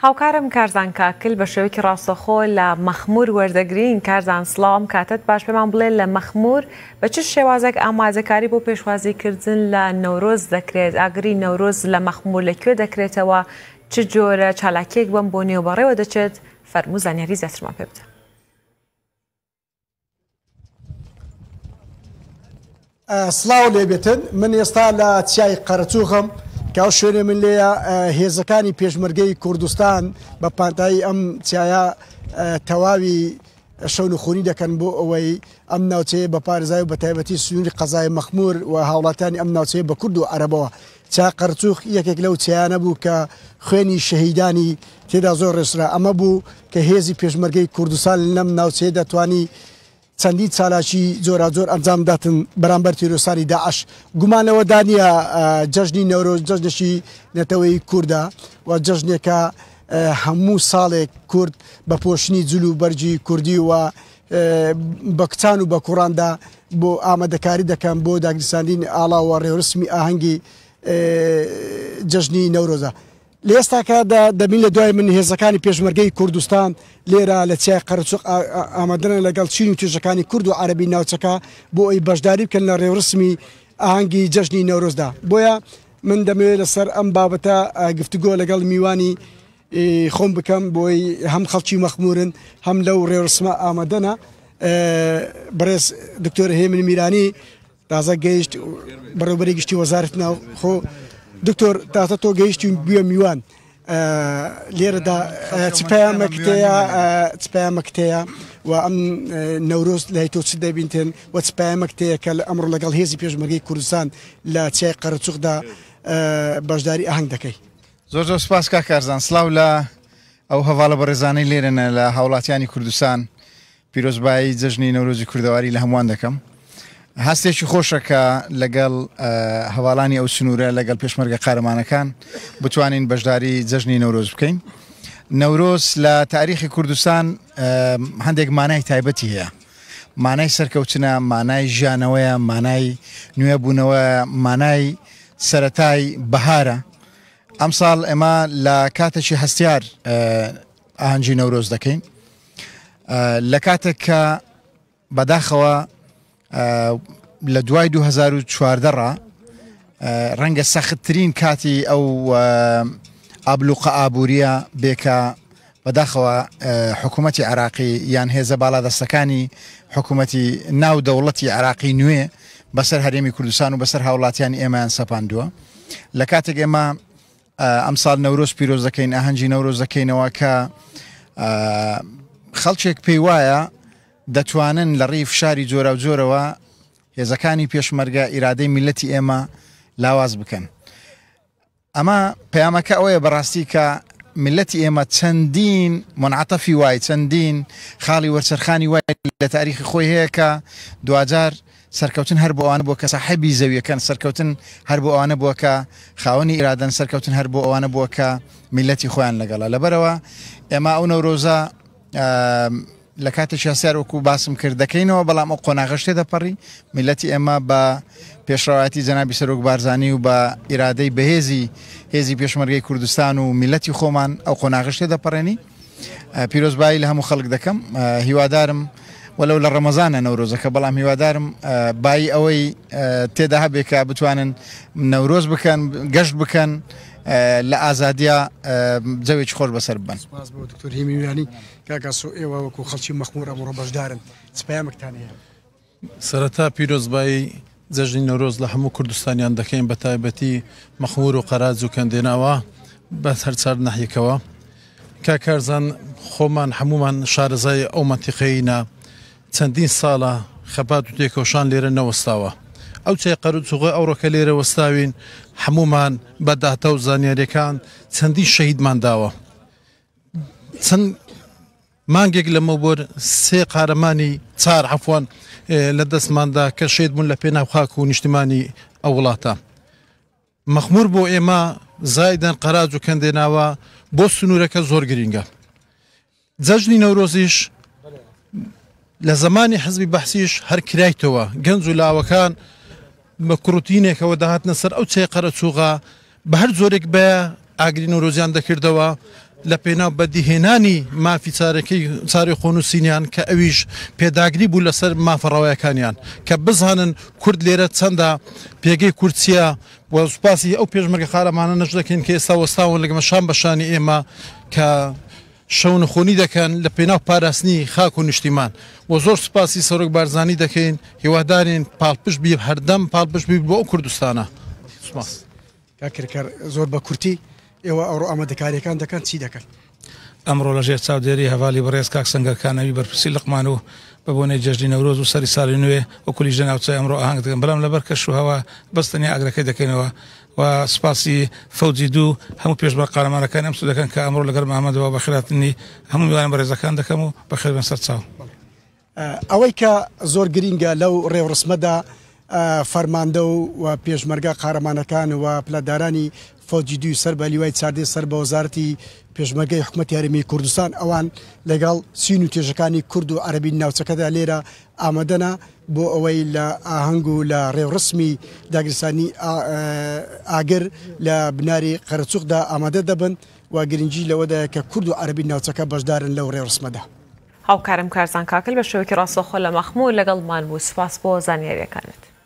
هاوکارم کارزان کاکل بە شێوکی ڕاستەخۆ لە مەخمور وەردەگرین کارزان سلام کاتت باش پێمان بڵێ لە مەخمور بە چ شێوازێک ئامازەکاری بۆ پێشوازیکردن لە نەورۆز دەکرێت ئاگری نەورۆز لە مەخمور لەکوێ دەکرێتەوە چ جۆرە چالاکێک بم بۆ نێوبڕێوە دەچێت فەرمو زانیاری زیاترمان پێ بدە. سلااو لێبێتن من ئێستا لە چیای قەرچوغم. کاو شوێنێ من لێە هێزەکانی پێشمەرگەی کوردستان بە پانتایی ئەم چایە تەواوی شەون خونی دەکەن بۆ ئەوەی ئەم ناوچەیە بە پارزای و بە تایبەتی سنووری قەزای مەخمور و هاوڵاتانی ئەم ناوچەیە بە کورد و عەرەبەوە چا قەرچوخ یەکێک لەو چیانە بوو کە خوێنی شەهیدانی تێدا زۆر ڕێسرا ئەمە بوو کە هێزی پێشمەرگەی کوردستان لەم ناوچەیە دەتوانی چەندین چالاکی زۆرا زۆر ئەنجامداتن بەرامبەر تیرۆساری داعش گومانەوە دانیە جەژنی نەورۆ جەژنشی نەتەوەی کووردا و جەژنێکە هەموو ساڵێک کورد بە پۆشنی جلو بەرجی کوردی و بە کچان و بە کوڕاندا بۆ ئامادەکاری دەکەم بۆ داگریساندین ئاڵاوە ڕێورسمی ئاهەنگی جەژنی نەورۆزە. لە ئێستاکەدا دەبین لە دوای من هێزەکانی پێشمەرگەی کوردستان لێرە لە چای قەرچوق ئامادنە لەگەڵ چین و توێژەکانی کورد و عربی ناوچەکە بۆ ئەوی بەشداری بکەن لە ڕێوەسمی ئاهەنگی جەژنی نەورۆزدا بۆیە من دەمەوێت لەسەر ئەم بابەتە گفتگۆ لەگەڵ میوانی خۆم بکەم بۆی هەم خەڵکی مەخمورن هەم لەو ڕێوەسمە ئامادەنە بەڕێز دکتۆر هێمن میرانی تازە گەیشت بەڕێوبەری گشتی وەزارت ناو خۆ دکتۆر تاتە تۆ گەیشتین گوێ میوان لێرەدا چپیامەکتەیە چپیامەکتەیە و ئەم نەورۆز لای تۆ چ دەبینتن وە چپیامەکتەیە کە لە ئەمڕۆ لەگەڵ هێزی پێشمەرگەی کوردستان لە چای قەرچوخدا بەشداری ئاهنگ دەکەی زۆر زۆر سپاس کا کارزان سلااو لە ئەو هەواڵە بە ڕێزانەی لێرەنە لە هاوڵاتیانی کوردستان پیرۆزبایی جژنی نەورۆزی کوردەواری لە هەمووان دەکەم هەستێکی خۆشەکە لەگەڵ هەواڵانی ئەو سنوورە لەگەڵ پێشمەرگە قارەمانەکان بتوانین بەشداری جەژنی نەورۆز بکەین. نەورۆز لە تاریخی کوردستان هەندێک مانای تایبەتی هەیە. مانای سەرکەوتنە مانای ژیانەوەیە مانای نوێ بوونەوە مانای سەتای بەهارە. ئەم ساڵ ئێمە لە کاتەشی هەستیار ئاهەنجی نەورۆز دەکەین. لە کاتێک کە بەداخەوە لە دوای 2014 ڕەنگە سەختترین کاتی ئەو ئابلوقە ئابوووریە بێکە بەداخەوە حکوومەتتی عراقی یان هێزە بالادەستەکانی حکوومەتتی ناو دەوڵەتی عراقی نوێ بەسەر هەرێمی کوردستان و بەسەر هاوڵاتیان ئێمەیان سەپاندووە لە کاتێک ئێمە ئەمساڵ نەورۆز پیرۆز دەکەین ئاهەنجی نەورۆز دەکەینەوە کە خەڵچێک پێی وایە دەتوانن لە ڕیف شاری جۆرە و جۆرەوە هێزەکانی پێشمەرگە ئیرادەی میلەتی ئێمە لاواز بکەن. ئەمە پەیامەکە ئەوەیە بەڕاستی کە ملەتی ئێمە چەندین منعاتەفی وای چەندین خاڵی وەرچرخانی وای لە تاریخی خۆی هەیە کە دوجار سەرکەوتن هەر بۆوانە بۆ کە سەحبی زەویەکەن سەرکەوتن هەر بۆ ئەوانە بووە کە خاوەنی ئرادەن سەرکەوتن هەر بۆ ئەوانە بووە کە میلەتی خۆیان لەگەڵا لەبەرەوە ئێمە ئەو نەورۆزە لە کاتێکیا سیارۆکو باسم کردەکەینەوە بەڵام ئەو قۆناغشتێ دەپەڕی میلەتی ئێمە بە پێشراواتی جەنابی سەرۆک بارزانانی و بە ئیرادەی بەهێزی هێزی پێشمەرگەی کوردستان و میلەتی خۆمان ئەو قۆناغشتێ دەپەڕێنی پیرۆزبایی لە هەموو خەڵک دەکەم هیوادارم وەلو لە ڕەمەزانە نەورۆزەکە بەڵام هیوادارم بای ئەوەی تێدا هەبێکە بتوانن نەورۆز بکەن گەشت بکەن لە ئازادیا جەوێکی خۆر بەسەر بن دکتۆر هیمیویانی کاکە سو ئێوە وەکو خەڵکی مەخمورە بڕۆ بەشدارن سپایامەکتان هەیە سەرەتا پیرۆزبایی جەژنی نۆرۆز لە هەموو کوردستانیان دەکەین بە تایبەتی مەخمور و قەراز و کەندێناوە بە هەرچار نەحیکەوە کاکارزان خۆمان هەمومان شارەزای ئەو مەتیقەینە چەندین ساڵە خەپات و تێکۆشان لێرە نەوەستاوە ئەو چێ قەرود سوغە ئەوڕۆکە لێرە وەستاوین هەمومان بەداتە و زانیاریەکان چەندی شەیدمان داوە چەند مانگێک لەمە بۆر سێ قارەمانی چار حەفوان لە دەستماندا کە شێت بوون لە پێناوخاک و نیشتمانی ئەو وڵاتە مەخمور بۆ ئێمە زایدەن قەراج و کەندێناوە بۆ سنوورەکە زۆر گرینگە جەژنی نەورۆزیش لە زمانی حەزبی بەحسیش هەر کرایتەوە گەنج و لاوەکان بە کروتینێکەوە داهاتنە سەر ئەو چێ قەرەچوغا بە هەر زۆرێک بە ئاگرین و ڕۆزیان دەکردەوە لە پێنا بەدیهێنانی مافی چارەکەی چاری خۆن و سینیان کە ئەویش پێداگری بوو لەسەر مافەڕاوەکانیان کە بزانن کورد لێرە چەندە پێگەی کورتسیە وە سوپاسی ئەو پێشمەرگە خارەمانە نەژدەکەین کە ئێستا وەستاون لەگەمە شان بەشانی ئێمە کە شەونخۆنی دەکەن لە پێناو پاراستنی خاک و نیشتیمان بۆ زۆر سوپاسی سەرۆک بارزانانی دەکەین هیوادارین پاڵپش بی هەردەم پاڵپش بی بۆ کوردستانە سوپاس کاکرکار زۆر بە کورتی ئێوە ئەوڕۆ ئامادەکاریەکان دەکەن چی دەکەن ئەمڕۆ لەژێر چاودێری هەوالی بەڕێز کاک سنگەکانەوی بەرپرسی لقمان و بە بۆنێ جەژدی نەورۆز و سەری ساڵی نوێ وەکولی ژەناوچە ئەمڕۆ ئاهنگ دەکەن بەڵام لەبەر کەش و هەوا بەستنی ئاگرەکەی دەکەینەوە و سپاسی فەوجی دوو هەموو پێش بە قارەمانەکان ئەم سودەکەن کە ئەمڕۆ لەگەر ئامادەوە بە خلاتنی هەموو میوانە بەڕێزەکان دەکەم و بە خێبن سەر چاو ئەوەی کە زۆر گرینگە لەو ڕێوڕسمەدا فەرماندە و پێشمەرگا قارەمانەکان و پلادارانی فۆجی دوی سەر بە لیوای چاردێ سەر بە وەزارتی پێشمەگەی حکوومەت یاریمی کوردستان ئەوان لەگەڵ سین و تێژەکانی کورد و عربی ناوچەکەدا لێرە ئامادەنا بۆ ئەوەی لە ئاهنگ و لە ڕێوڕسمی داگرستانی ئاگر لە بناری قەرچوخدا ئامادە دەبن و گرنگجی لەوەدایە کە کورد و عربی ناوچەکە بەشدارن لەو ڕێوڕسمەدا. هاوکارم کارزان کاکل بە شوەکی ڕاستەخۆ لە مەخموو لەگەڵمان بوو سپاس بۆ زانیاریەکانت.